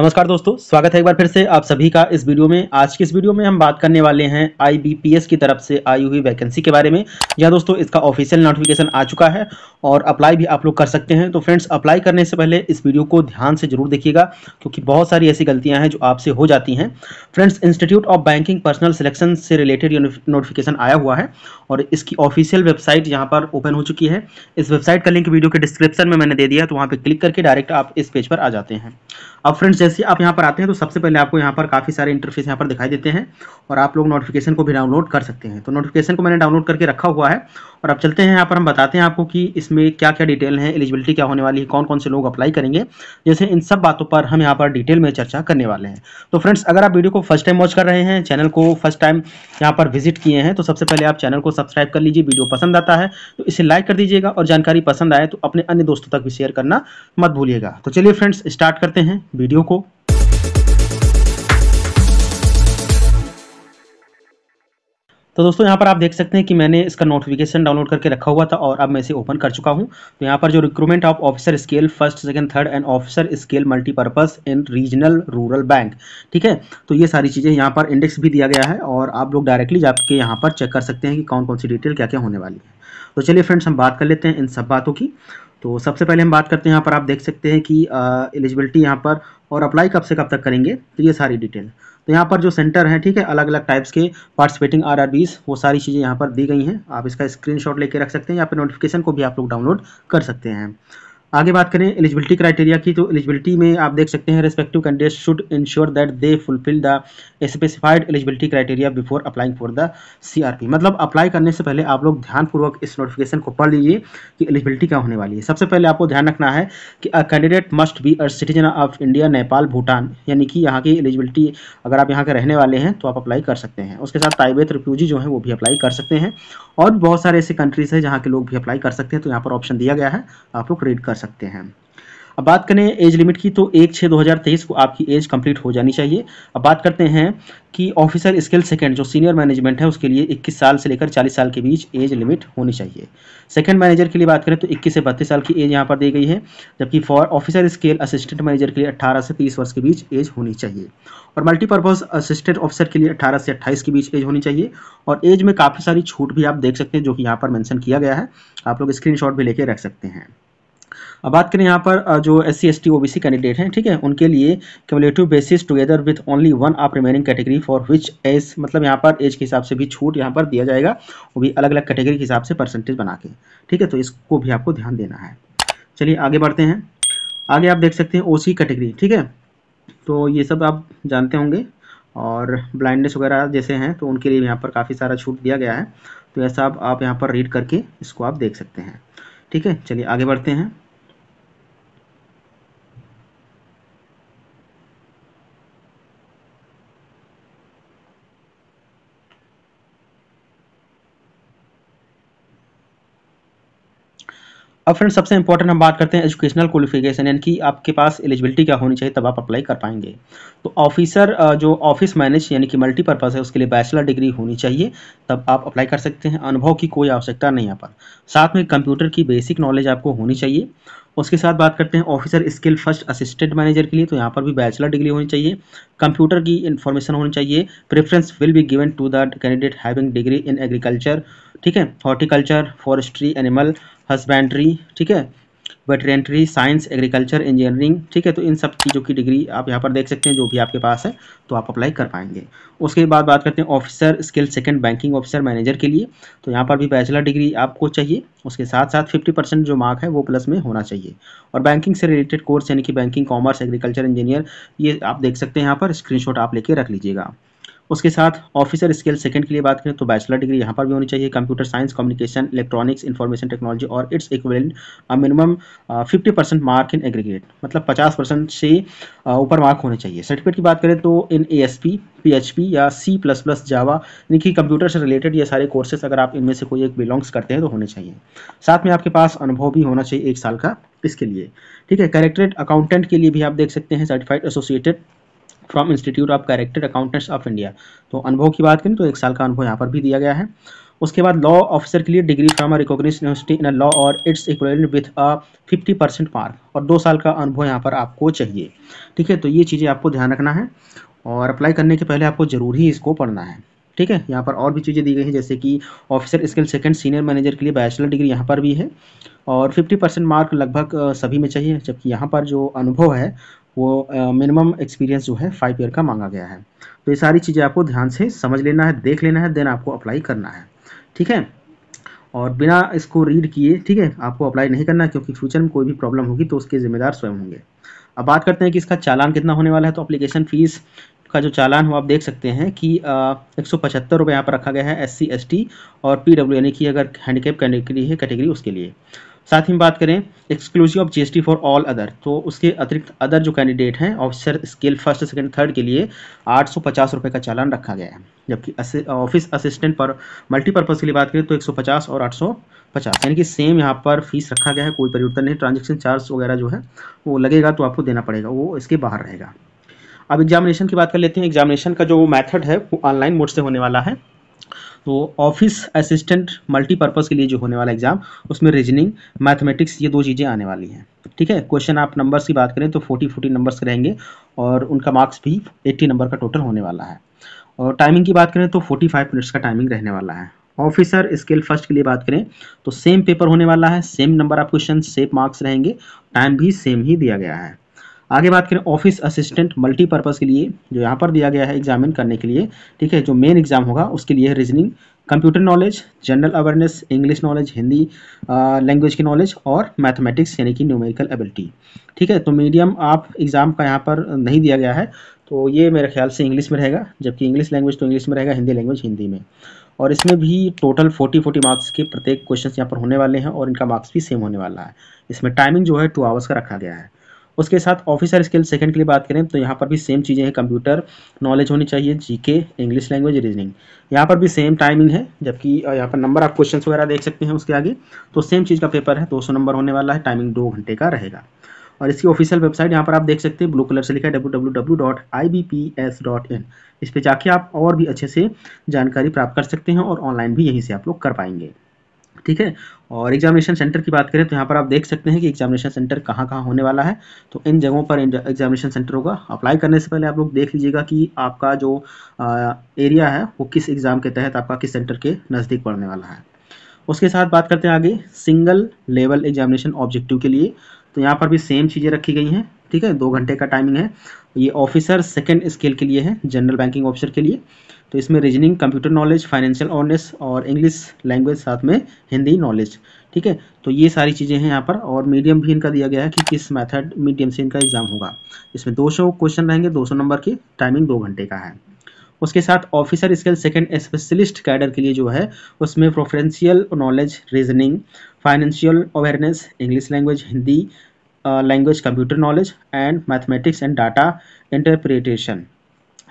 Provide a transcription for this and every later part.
नमस्कार दोस्तों स्वागत है एक बार फिर से आप सभी का इस वीडियो में आज की इस वीडियो में हम बात करने वाले हैं आईबीपीएस की तरफ से आई हुई वैकेंसी के बारे में या दोस्तों इसका ऑफिशियल नोटिफिकेशन आ चुका है और अप्लाई भी आप लोग कर सकते हैं तो फ्रेंड्स अप्लाई करने से पहले इस वीडियो को ध्यान से जरूर देखिएगा क्योंकि बहुत सारी ऐसी गलतियाँ हैं जो आपसे हो जाती हैं friends institute of banking personal selection से रिलेटेड नोटिफिकेशन आया हुआ है और इसकी ऑफिशियल वेबसाइट यहाँ पर ओपन हो चुकी है इस वेबसाइट का लिंक वीडियो के डिस्क्रिप्शन में मैंने दे दिया तो वहाँ पर क्लिक करके डायरेक्ट आप इस पेज पर आ जाते हैं अब फ्रेंड्स जैसे आप यहाँ पर आते हैं तो सबसे पहले आपको यहाँ पर काफ़ी सारे इंटरफेस यहाँ पर दिखाई देते हैं और आप लोग नोटिफिकेशन को भी डाउनलोड कर सकते हैं तो नोटिफिकेशन को मैंने डाउनलोड करके रखा हुआ है और अब चलते हैं यहाँ पर हम बताते हैं आपको कि इसमें क्या क्या डिटेल है एलिजिबिलिटी क्या होने वाली है कौन कौन से लोग अप्लाई करेंगे जैसे इन सब बातों पर हम यहाँ पर डिटेल में चर्चा करने वाले हैं तो फ्रेंड्स अगर आप वीडियो को फर्स्ट टाइम वॉच कर रहे हैं चैनल को फर्स्ट टाइम यहाँ पर विजिट किए हैं तो सबसे पहले आप चैनल को सब्सक्राइब कर लीजिए वीडियो पसंद आता है तो इसे लाइक कर दीजिएगा और जानकारी पसंद आए तो अपने अन्य दोस्तों तक भी शेयर करना मत भूलिएगा तो चलिए फ्रेंड्स स्टार्ट करते हैं वीडियो को तो दोस्तों यहाँ पर आप देख सकते हैं कि मैंने इसका नोटिफिकेशन डाउनलोड करके रखा हुआ था और अब मैं इसे ओपन कर चुका हूँ तो यहाँ पर जो recruitment of officer scale first second third and officer scale multipurpose in regional rural bank ठीक है तो ये सारी चीज़ें यहाँ पर इंडेक्स भी दिया गया है और आप लोग डायरेक्टली जाके यहाँ पर चेक कर सकते हैं कि कौन कौन सी डिटेल क्या क्या होने वाली है तो चलिए फ्रेंड्स हम बात कर लेते हैं इन सब बातों की तो सबसे पहले हम बात करते हैं यहाँ पर आप देख सकते हैं कि एलिजिबिलिटी यहाँ पर और अप्लाई कब से कब तक करेंगे तो ये सारी डिटेल तो यहाँ पर जो सेंटर हैं ठीक है अलग अलग टाइप्स के पार्टिसिपेटिंग आर वो सारी चीज़ें यहाँ पर दी गई हैं आप इसका स्क्रीनशॉट लेके रख सकते हैं या फिर नोटिफिकेशन को भी आप लोग डाउनलोड कर सकते हैं आगे बात करें एलिजिबिलिटी क्राइटेरिया की तो एलिजिबिलिटी में आप देख सकते हैं respective candidate should ensure that they fulfil the specified eligibility criteria before applying for the CRP मतलब अप्लाई करने से पहले आप लोग ध्यानपूर्वक इस नोटिफिकेशन को पढ़ लीजिए कि एलिजिबिलिटी क्या होने वाली है सबसे पहले आपको ध्यान रखना है कि a candidate must be a citizen of India Nepal Bhutan यानी कि यहाँ की एलिजिबिलिटी अगर आप यहाँ के रहने वाले हैं तो आप अप्लाई कर सकते हैं उसके साथ ताइबेत रिफ्यूजी जो है वो भी अप्लाई कर सकते हैं और बहुत सारे ऐसे कंट्रीज हैं जहाँ के लोग भी अप्लाई कर सकते हैं तो यहाँ पर ऑप्शन दिया गया है आप लोग रीड कर सकते हैं अब बात करें एज लिमिट की तो एक छः 2023 को आपकी एज कंप्लीट हो जानी चाहिए अब बात करते हैं कि ऑफिसर स्किल सेकंड जो सीनियर मैनेजमेंट है उसके लिए 21 साल से लेकर 40 साल के बीच एज लिमिट होनी चाहिए सेकंड मैनेजर के लिए बात करें तो 21 से बत्तीस साल की एज यहाँ पर दी गई है जबकि for officer scale assistant manager के लिए अट्ठारह से तीस वर्ष के बीच एज होनी चाहिए और मल्टीपर्पज़ असिस्टेंट ऑफिसर के लिए अट्ठारह से अट्ठाईस के बीच एज होनी चाहिए और एज में काफ़ी सारी छूट भी आप देख सकते हैं जो कि यहाँ पर मैंशन किया गया है आप लोग स्क्रीन भी लेके रख सकते हैं अब बात करें यहाँ पर जो S C S T O B C candidate हैं ठीक है उनके लिए cumulative basis together with only one आप remaining category for which age मतलब यहाँ पर एज के हिसाब से भी छूट यहाँ पर दिया जाएगा वो भी अलग अलग कैटेगरी के हिसाब से परसेंटेज बना के ठीक है तो इसको भी आपको ध्यान देना है चलिए आगे बढ़ते हैं आगे आप देख सकते हैं ओ सी कैटेगरी ठीक है तो ये सब आप जानते होंगे और ब्लाइंडनेस वगैरह जैसे हैं तो उनके लिए यहाँ पर काफ़ी सारा छूट दिया गया है तो ऐसा आप, आप यहाँ पर रीड करके इसको आप देख सकते हैं ठीक है चलिए आगे बढ़ते हैं अब फ्रेंड सबसे इंपॉर्टेंट हम बात करते हैं एजुकेशनल क्वालिफिकेशन यानी कि आपके पास एलिजिबिलिटी क्या होनी चाहिए तब आप अप्लाई कर पाएंगे तो ऑफिसर जो ऑफिस मैनेज यानी कि मल्टीपर्पज़ है उसके लिए बैचलर डिग्री होनी चाहिए तब आप अप्लाई कर सकते हैं अनुभव की कोई आवश्यकता नहीं यहाँ पर साथ में कंप्यूटर की बेसिक नॉलेज आपको होनी चाहिए उसके साथ बात करते हैं officer skill first assistant manager के लिए तो यहाँ पर भी बैचलर डिग्री होनी चाहिए कंप्यूटर की इन्फॉर्मेशन होनी चाहिए preference will be given to the candidate having degree in agriculture ठीक है हॉर्टिकल्चर फॉरेस्ट्री एनिमल हस्बेंड्री ठीक है वेटरेंट्री साइंस एग्रीकल्चर इंजीनियरिंग ठीक है तो इन सब चीज़ों की डिग्री आप यहाँ पर देख सकते हैं जो भी आपके पास है तो आप अप्लाई कर पाएंगे उसके बाद बात करते हैं officer skill second banking officer manager के लिए तो यहाँ पर भी बैचलर डिग्री आपको चाहिए उसके साथ साथ 50 परसेंट जो मार्क है वो प्लस में होना चाहिए और बैंकिंग से रिलेटेड कोर्स यानी कि बैंकिंग कॉमर्स एग्रीकल्चर इंजीनियर ये आप देख सकते हैं यहाँ पर स्क्रीन आप लेके रख लीजिएगा उसके साथ ऑफिसर स्केल सेकंड के लिए बात करें तो बैचलर डिग्री यहाँ पर भी होनी चाहिए computer science communication electronics information technology और its equivalent minimum fifty percent mark in aggregate मतलब पचास परसेंट से uh, ऊपर मार्क होने चाहिए सर्टिफिकेट की बात करें तो in A S P P H P या सी प्लस प्लस जावा यानी कि कंप्यूटर से रिलेटेड ये सारे कोर्सेज अगर आप इनमें से कोई एक बिलोंग्स करते हैं तो होने चाहिए साथ में आपके पास अनुभव भी होना चाहिए एक साल का इसके लिए ठीक है करेक्टेड अकाउंटेंट के लिए भी आप देख सकते हैं certified associated from institute of character accountants of India तो अनुभव की बात करें तो एक साल का अनुभव यहाँ पर भी दिया गया है उसके बाद लॉ ऑफिसर के लिए degree from a recognised university in law और its equivalent with a 50 percent mark और दो साल का अनुभव यहाँ पर आपको चाहिए ठीक है तो ये चीज़ें आपको ध्यान रखना है और अप्लाई करने के पहले आपको जरूर ही इसको पढ़ना है ठीक है यहाँ पर और भी चीज़ें दी गई हैं जैसे कि officer skill second senior manager के लिए बैचलर डिग्री यहाँ पर भी है और 50 परसेंट मार्क लगभग सभी में चाहिए जबकि यहाँ पर जो अनुभव है वो मिनिमम एक्सपीरियंस जो है फाइव ईयर का मांगा गया है तो ये सारी चीज़ें आपको ध्यान से समझ लेना है देख लेना है देन आपको अप्लाई करना है ठीक है और बिना इसको रीड किए ठीक है आपको अप्लाई नहीं करना क्योंकि फ्यूचर में कोई भी प्रॉब्लम होगी तो उसके जिम्मेदार स्वयं होंगे अब बात करते हैं कि इसका चालान कितना होने वाला है तो अप्लीकेशन फ़ीस का जो चालान हो आप देख सकते हैं कि एक सौ पचहत्तर रुपये यहाँ पर रखा गया है एस सी एस टी और पी डब्ल्यू यानी कि अगर हैंडीकेप कैटेगरी है कैटेगरी उसके लिए साथ ही बात करें exclusive of GST for all other तो उसके अतिरिक्त अदर जो कैंडिडेट हैं officer scale first second third के लिए आठ सौ का चालान रखा गया है जबकि ऑफिस असिस्टेंट पर मल्टीपर्पज़ के लिए बात करें तो 150 और 850 यानी कि सेम यहाँ पर फीस रखा गया है कोई परिवर्तन नहीं ट्रांजेक्शन चार्ज वगैरह जो है वो लगेगा तो आपको देना पड़ेगा वो इसके बाहर रहेगा अब एग्जामिनेशन की बात कर लेते हैं एग्जामिनेशन का जो मैथड है वो ऑनलाइन मोड से होने वाला है तो ऑफिस असिस्टेंट मल्टीपर्पज़ के लिए जो होने वाला एग्ज़ाम उसमें रीजनिंग मैथमेटिक्स ये दो चीज़ें आने वाली हैं ठीक है क्वेश्चन आप नंबर्स की बात करें तो फोर्टी फोर्टी नंबर्स के रहेंगे और उनका मार्क्स भी एट्टी नंबर का टोटल होने वाला है और टाइमिंग की बात करें तो फोर्टी फाइव मिनट्स का टाइमिंग रहने वाला है ऑफिसर स्केल फर्स्ट के लिए बात करें तो सेम पेपर होने वाला है same number of question same marks रहेंगे टाइम भी सेम ही दिया गया है आगे बात करें ऑफिस असिस्टेंट मल्टीपर्पज़ के लिए जो यहाँ पर दिया गया है एग्जामिन करने के लिए ठीक है जो मेन एग्जाम होगा उसके लिए reasoning computer knowledge general awareness English knowledge Hindi language की नॉलेज और मैथमेटिक्स यानी कि न्यूमेरिकल एबिलिटी ठीक है तो मीडियम आप एग्ज़ाम का यहाँ पर नहीं दिया गया है तो ये मेरे ख्याल से इंग्लिश में रहेगा जबकि इंग्लिश लैंग्वेज तो इंग्लिश में रहेगा हिंदी लैंग्वेज हिंदी में और इसमें भी टोटल 40 40 मार्क्स के प्रत्येक क्वेश्चन यहाँ पर होने वाले हैं और इनका मार्क्स भी सेम होने वाला है इसमें टाइमिंग जो है टू आवर्स का रखा गया है उसके साथ ऑफिसर स्किल सेकंड के लिए बात करें तो यहाँ पर भी सेम चीज़ें हैं कंप्यूटर नॉलेज होनी चाहिए जीके इंग्लिश लैंग्वेज रीजनिंग यहाँ पर भी सेम टाइमिंग है जबकि यहाँ पर नंबर आप क्वेश्चन वगैरह देख सकते हैं उसके आगे तो सेम चीज़ का पेपर है दो नंबर होने वाला है टाइमिंग दो घंटे का रहेगा और इसकी ऑफिशियल वेबसाइट यहाँ पर आप देख सकते हैं ब्लू कलर से लिखा है डब्ल्यू इस पर जाके आप और भी अच्छे से जानकारी प्राप्त कर सकते हैं और ऑनलाइन भी यहीं से आप लोग कर पाएंगे ठीक है और एग्जामिनेशन सेंटर की बात करें तो यहाँ पर आप देख सकते हैं कि एग्जामिनेशन सेंटर कहाँ कहाँ होने वाला है तो इन जगहों पर एग्जामिनेशन सेंटर होगा अप्लाई करने से पहले आप लोग देख लीजिएगा कि आपका जो आ, एरिया है वो किस एग्ज़ाम के तहत आपका किस सेंटर के नज़दीक पड़ने वाला है उसके साथ बात करते हैं आगे सिंगल लेवल एग्जामिनेशन ऑब्जेक्टिव के लिए तो यहाँ पर भी सेम चीज़ें रखी गई हैं ठीक है दो घंटे का टाइमिंग है ये ऑफिसर सेकेंड स्केल के लिए है जनरल बैंकिंग ऑफिसर के लिए तो इसमें reasoning computer knowledge financial honours और इंग्लिश लैंग्वेज साथ में हिंदी नॉलेज ठीक है तो ये सारी चीज़ें हैं यहाँ पर और मीडियम भी इनका दिया गया है कि किस मेथड मीडियम से इनका एग्जाम होगा इसमें 200 क्वेश्चन रहेंगे 200 नंबर के टाइमिंग दो घंटे का है उसके साथ officer scale second specialist cadre के लिए जो है उसमें professional knowledge reasoning financial awareness English language Hindi language computer knowledge and mathematics and data interpretation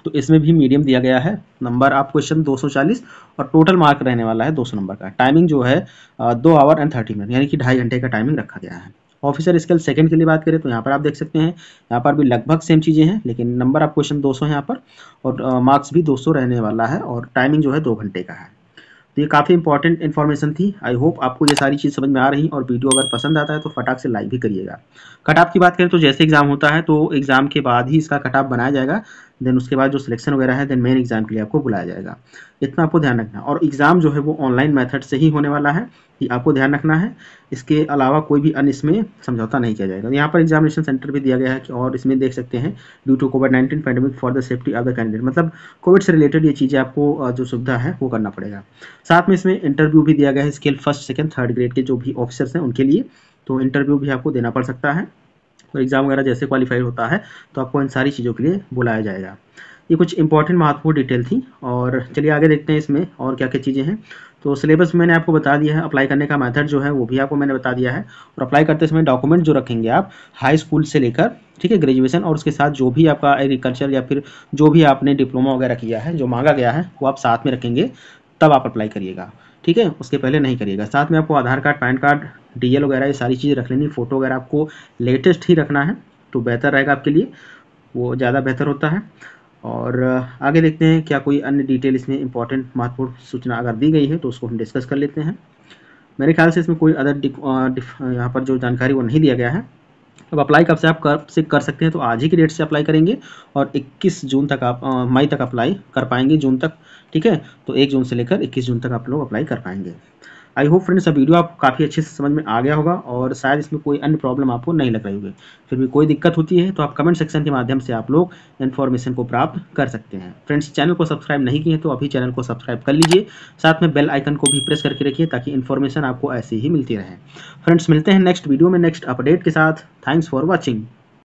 तो इसमें भी मीडियम दिया गया है नंबर आप क्वेश्चन 240 और टोटल मार्क रहने वाला है 200 नंबर का टाइमिंग जो है दो आवर एंड थर्टी मिनट यानी कि ढाई घंटे का टाइमिंग रखा गया है ऑफिसर स्केल सेकंड के लिए बात करें तो यहाँ पर आप देख सकते हैं यहाँ पर भी लगभग सेम चीज़ें हैं लेकिन नंबर आप क्वेश्चन दो सौ यहाँ पर और मार्क्स भी दो रहने वाला है और टाइमिंग जो है दो घंटे का है तो ये काफ़ी इंपॉर्टेंट इन्फॉर्मेशन थी आई होप आपको ये सारी चीज़ समझ में आ रही और वीडियो अगर पसंद आता है तो फटाक से लाइक भी करिएगा कट ऑफ की बात करें तो जैसे एग्जाम होता है तो एग्जाम के बाद ही इसका कट ऑफ बनाया जाएगा देन उसके बाद जो सिलेक्शन वगैरह है देन मेन एग्जाम के लिए आपको बुलाया जाएगा इतना आपको ध्यान रखना और एग्ज़ाम जो है वो ऑनलाइन मेथड से ही होने वाला है ये आपको ध्यान रखना है इसके अलावा कोई भी अन इसमें समझौता नहीं किया जाएगा यहाँ पर एग्जामिनेशन सेंटर भी दिया गया है कि और इसमें देख सकते हैं due to COVID nineteen pandemic for the safety of the candidate मतलब कोविड से रिलेटेड ये चीज़ें आपको जो सुविधा है वो करना पड़ेगा साथ में इसमें इंटरव्यू भी दिया गया है scale first second third grade के जो भी ऑफिसर्स हैं उनके लिए तो इंटरव्यू भी आपको देना पड़ सकता है और एग्ज़ाम वगैरह जैसे क्वालिफाइड होता है तो आपको इन सारी चीज़ों के लिए बुलाया जाएगा ये कुछ इंपॉर्टेंट महत्वपूर्ण डिटेल थी और चलिए आगे देखते हैं इसमें और क्या क्या चीज़ें हैं तो सिलेबस मैंने आपको बता दिया है अप्लाई करने का मेथड जो है वो भी आपको मैंने बता दिया है और अप्लाई करते समय डॉक्यूमेंट जो रखेंगे आप हाई स्कूल से लेकर ठीक है ग्रेजुएशन और उसके साथ जो भी आपका एग्रीकल्चर या फिर जो भी आपने डिप्लोमा वगैरह किया है जो मांगा गया है वो आप साथ में रखेंगे तब आप अप्लाई करिएगा ठीक है उसके पहले नहीं करिएगा साथ में आपको Aadhaar card PAN card D वगैरह ये सारी चीज़ें रख लेनी फ़ोटो वगैरह आपको लेटेस्ट ही रखना है तो बेहतर रहेगा आपके लिए वो ज़्यादा बेहतर होता है और आगे देखते हैं क्या कोई अन्य डिटेल इसमें इंपॉर्टेंट महत्वपूर्ण सूचना अगर दी गई है तो उसको हम डिस्कस कर लेते हैं मेरे ख्याल से इसमें कोई अदर यहाँ पर जो जानकारी वो नहीं दिया गया है अब अप्लाई कब से आप कब से कर सकते हैं तो आज ही की डेट से अप्लाई करेंगे और 21 जून तक आप मई तक अप्लाई कर पाएंगे जून तक ठीक है तो 1 जून से लेकर 21 जून तक आप लोग अप्लाई कर पाएंगे आई होप फ्रेंड्स अब वीडियो आप काफ़ी अच्छे से समझ में आ गया होगा और शायद इसमें कोई अन्य प्रॉब्लम आपको नहीं लग रही होगी फिर भी कोई दिक्कत होती है तो आप कमेंट सेक्शन के माध्यम से आप लोग इन्फॉर्मेशन को प्राप्त कर सकते हैं फ्रेंड्स चैनल को सब्सक्राइब नहीं किए तो अभी चैनल को सब्सक्राइब कर लीजिए साथ में बेल आइकन को भी प्रेस करके रखिए ताकि इन्फॉर्मेशन आपको ऐसे ही मिलती रहे फ्रेंड्स मिलते हैं नेक्स्ट वीडियो में नेक्स्ट अपडेट के साथ थैंक्स फॉर वॉचिंग